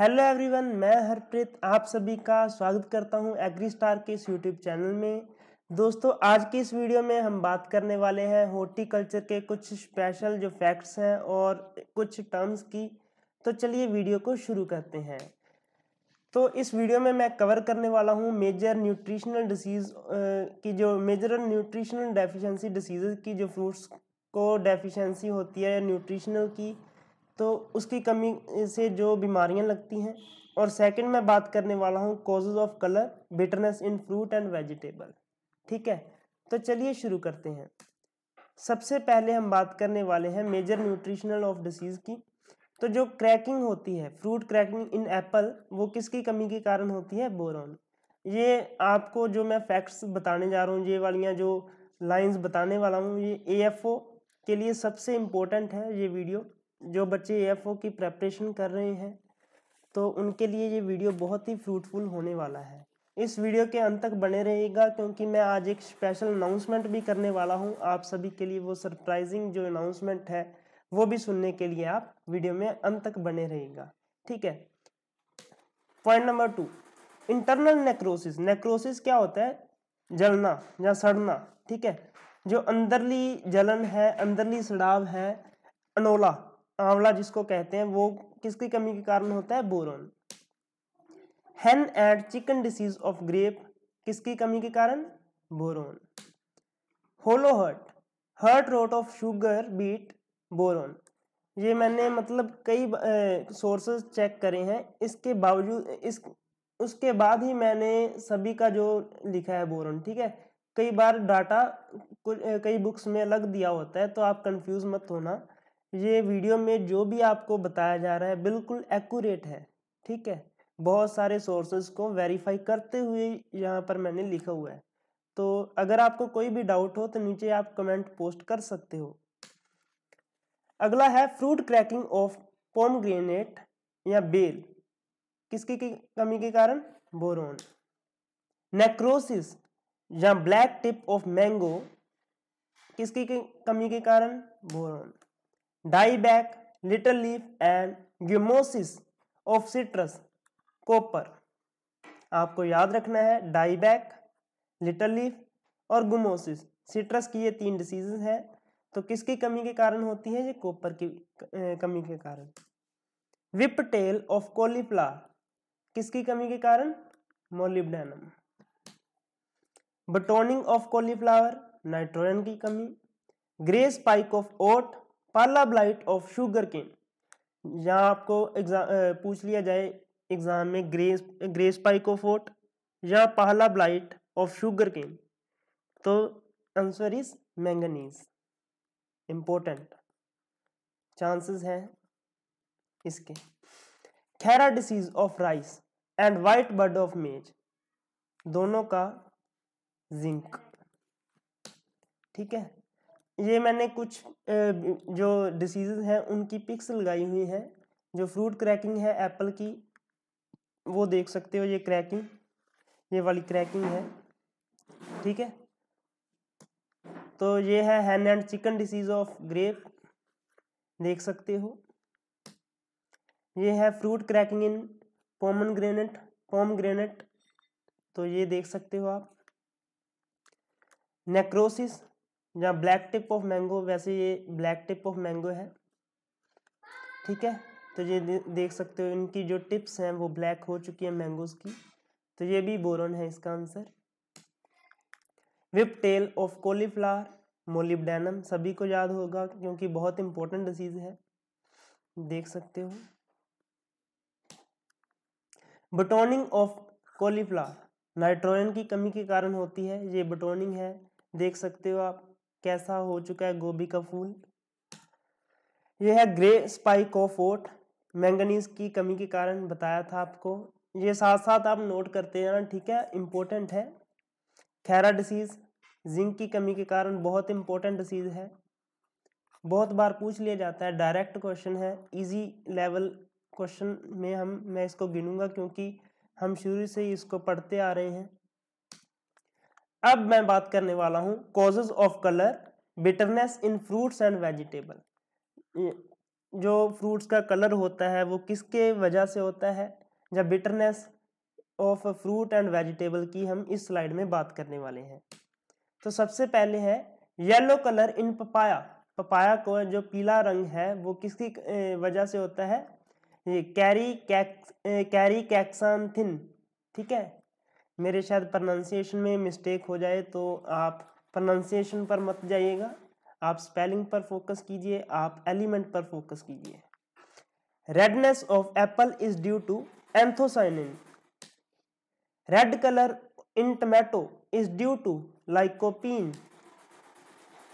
hello everyone मैं हरप्रीत आप सभी का स्वागत करता हूं एग्री स्टार के इस यूट्यूब चैनल में दोस्तों आज के इस वीडियो में हम बात करने वाले हैं हॉर्टिकल्चर के कुछ स्पेशल जो फैक्ट्स हैं और कुछ टर्म्स की तो चलिए वीडियो को शुरू करते हैं तो इस वीडियो में मैं कवर करने वाला हूं मेजर न्यूट्रिशनल डिसीज़ की जो मेजर न्यूट्रिशनल डेफिशिएंसी डिसीज़ की जो फ्रूट्स को डेफिशिएंसी होती है न्यूट्रिशनल की तो उसकी कमी से जो बीमारियां लगती हैं और सेकंड मैं बात करने वाला हूँ causes of colour bitterness in fruit and vegetable ठीक है तो चलिए शुरू करते हैं सबसे पहले हम बात करने वाले हैं मेजर न्यूट्रिशनल ऑफ डिसीज़ की तो जो क्रैकिंग होती है फ्रूट क्रैकिंग इन एप्पल वो किसकी कमी के कारण होती है बोरॉन ये आपको जो मैं फैक्ट्स बताने जा रहा हूँ ये वालियाँ जो लाइंस बताने वाला हूँ ये ए के लिए सबसे इम्पोर्टेंट है ये वीडियो जो बच्चे ए की प्रेपरेशन कर रहे हैं तो उनके लिए ये वीडियो बहुत ही फ्रूटफुल होने वाला है इस वीडियो के अंत तक बने रहेगा क्योंकि मैं आज एक स्पेशल अनाउंसमेंट भी करने वाला हूँ आप सभी के लिए वो सरप्राइजिंग जो अनाउंसमेंट है वो भी सुनने के लिए आप वीडियो में अंत तक बने रहेगा ठीक है point number two internal necrosis necrosis क्या होता है जलना या सड़ना ठीक है जो अंदरली जलन है अंदरली सड़ाव है अनोला आंवला जिसको कहते हैं वो किसकी कमी के कारण होता है boron hen and chicken disease of grape किसकी कमी के कारण boron hollow heart heart rot of sugar beet boron ये मैंने मतलब कई सोर्सेज चेक करे हैं इसके बावजूद इस उसके बाद ही मैंने सभी का जो लिखा है बोरोन ठीक है कई बार डाटा कई बुक्स में अलग दिया होता है तो आप कंफ्यूज मत होना ये वीडियो में जो भी आपको बताया जा रहा है बिल्कुल एक्यूरेट है ठीक है बहुत सारे सोर्सेज को वेरीफाई करते हुए यहाँ पर मैंने लिखा हुआ है तो अगर आपको कोई भी डाउट हो तो नीचे आप कमेंट पोस्ट कर सकते हो अगला है fruit cracking of pomegranate या बेल किसकी की कमी के कारण बोरोन नेक्रोसिस या ब्लैक टिप ऑफ मैंगो किसकी की कमी के कारण boron dieback little leaf and gummosis of citrus copper आपको याद रखना है डाईबैक लिटल लीफ और गुमोसिस सिट्रस की ये तीन डिसीज है तो किसकी कमी के कारण होती है ये कॉपर की कमी के कारण विप टेल ऑफ कोलीफ्लावर किसकी कमी के कारण molybdenum buttoning of cauliflower nitrogen की कमी ग्रे स्पाइक ऑफ ओट पाला ब्लाइट ऑफ शुगर केन यहाँ आपको एग्जाम पूछ लिया जाए एग्जाम में ग्रेस ग्रेस पाइकोफोट या पहला ब्लाइट ऑफ शुगर केन तो answer is manganese important chances हैं इसके khaira disease of rice and white bud of maize दोनों का जिंक ठीक है ये मैंने कुछ जो डिसीज़ हैं उनकी पिक्स लगाई हुई हैं जो फ्रूट क्रैकिंग है एप्पल की वो देख सकते हो ये क्रैकिंग ये वाली क्रैकिंग है ठीक है तो ये है hen and chicken disease of grape देख सकते हो ये है fruit cracking in pomegranate pomegranate तो ये देख सकते हो आप नेक्रोसिस या ब्लैक टिप ऑफ मैंगो वैसे ये ब्लैक टिप ऑफ मैंगो है ठीक है तो ये देख सकते हो इनकी जो टिप्स हैं वो ब्लैक हो चुकी है मैंगोज की तो ये भी बोरोन है इसका answer whiptail of cauliflower molybdenum सभी को याद होगा क्योंकि बहुत इंपॉर्टेंट डिजीज है देख सकते हो बटोनिंग ऑफ कोलीफ्लावर नाइट्रोजन की कमी के कारण होती है ये बटोनिंग है देख सकते हो आप कैसा हो चुका है गोभी का फूल यह है ग्रे ओट मैंगनीज की कमी के कारण बताया था आपको ये साथ साथ आप नोट करते जाना ठीक है इम्पोर्टेंट है खैरा डिसीज़ जिंक की कमी के कारण बहुत इम्पोर्टेंट डिसीज़ है बहुत बार पूछ लिया जाता है डायरेक्ट क्वेश्चन है इजी लेवल क्वेश्चन में हम मैं इसको गिनूंगा क्योंकि हम शुरू से ही इसको पढ़ते आ रहे हैं अब मैं बात करने वाला हूँ causes of colour bitterness in fruits and vegetable जो फ्रूट्स का कलर होता है वो किसके वजह से होता है जब bitterness of fruit and vegetable की हम इस स्लाइड में बात करने वाले हैं तो सबसे पहले है yellow colour in papaya papaya को जो पीला रंग है वो किसकी वजह से होता है कैरी कैक्स कैरी कैक्सानथिन ठीक है मेरे शायद प्रोनाउंसिएशन में मिस्टेक हो जाए तो आप प्रनाउंसिएशन पर मत जाइएगा आप स्पेलिंग पर फोकस कीजिए आप एलिमेंट पर फोकस कीजिए redness of apple is due to anthocyanin red colour in tomato is due to lycopene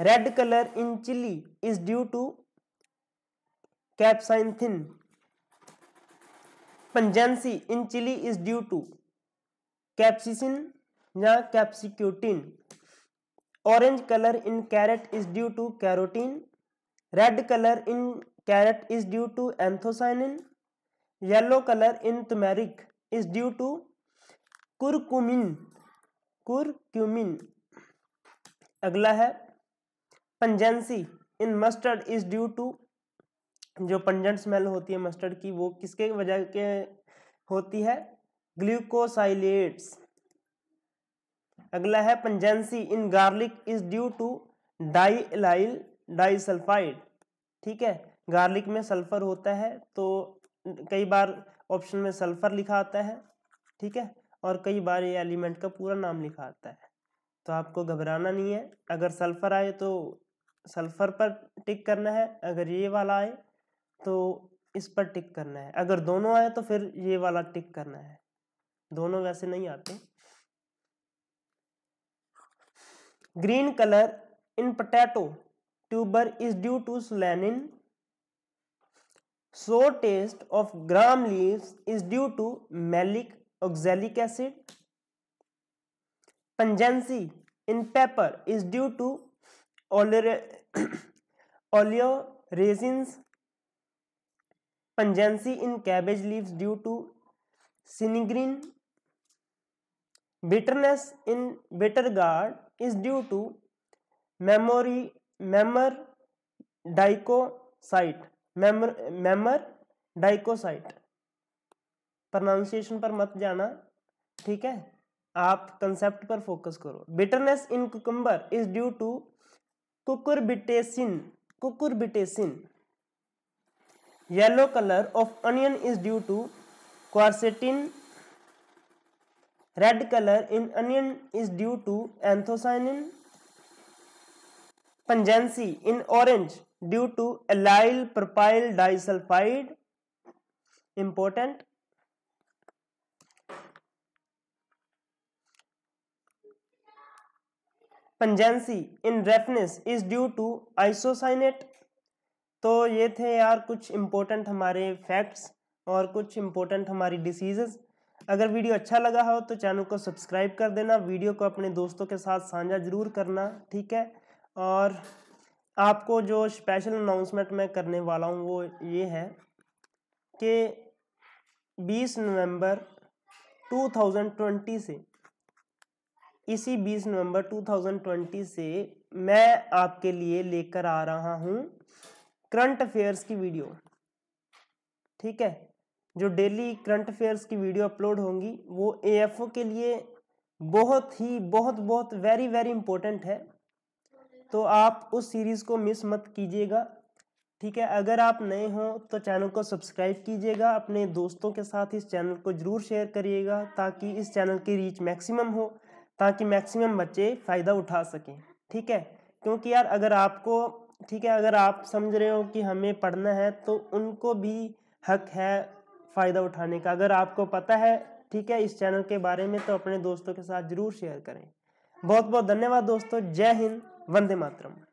red colour in chilli is due to capsaicin pungency in chilli is due to capsaicin या capsicutin orange colour in carrot is due to carotene red colour in carrot is due to anthocyanin yellow colour in turmeric is due to curcumin curcumin अगला है pungency in mustard is due to जो pungent smell होती है mustard की वो किसके वजह के होती है ग्लूकोसाइलेट्स अगला है pungency in garlic is due to diallyl disulphide ठीक है गार्लिक में सल्फर होता है तो कई बार ऑप्शन में सल्फर लिखा आता है ठीक है और कई बार ये एलिमेंट का पूरा नाम लिखा आता है तो आपको घबराना नहीं है अगर सल्फर आए तो सल्फर पर टिक करना है अगर ये वाला आए तो इस पर टिक करना है अगर दोनों आए तो फिर ये वाला टिक करना है दोनों वैसे नहीं आते green colour in potato tuber is due to solanine so taste of gram leave is due to malic oxalic acid pungency in pepper is due to oleo resins pungency in cabbage leave due to sinigrin bitterness इन bitter gourd is due to memory memmer dicoside memmer memmer dicoside pronunciation पर मत जाना ठीक है आप concept पर focus करो bitterness in cucumber is due to cucurbitacin cucurbitacin yellow colour of onion is due to quercetin red colour in onion is due to anthocyanin pungency in orange due to allyl propyl disulphide important pungency in raphanus is due to isocyanate तो ये थे यार कुछ important हमारे facts और कुछ important हमारी diseases अगर वीडियो अच्छा लगा हो तो चैनल को सब्सक्राइब कर देना वीडियो को अपने दोस्तों के साथ साझा जरूर करना ठीक है और आपको जो स्पेशल अनाउंसमेंट मैं करने वाला हूँ वो ये है कि 20 नवंबर 2020 से इसी 20 नवंबर 2020 से मैं आपके लिए लेकर आ रहा हूँ करंट अफेयर्स की वीडियो ठीक है जो डेली करंट अफेयर्स की वीडियो अपलोड होंगी वो ए के लिए बहुत ही बहुत बहुत वेरी वेरी इंपॉर्टेंट है तो आप उस सीरीज़ को मिस मत कीजिएगा ठीक है अगर आप नए हों तो चैनल को सब्सक्राइब कीजिएगा अपने दोस्तों के साथ इस चैनल को ज़रूर शेयर करिएगा ताकि इस चैनल की रीच मैक्सिमम हो ताकि मैक्सिमम बच्चे फ़ायदा उठा सकें ठीक है क्योंकि यार अगर आपको ठीक है अगर आप समझ रहे हो कि हमें पढ़ना है तो उनको भी हक है फ़ायदा उठाने का अगर आपको पता है ठीक है इस चैनल के बारे में तो अपने दोस्तों के साथ जरूर शेयर करें बहुत बहुत धन्यवाद दोस्तों जय हिंद वंदे मातरम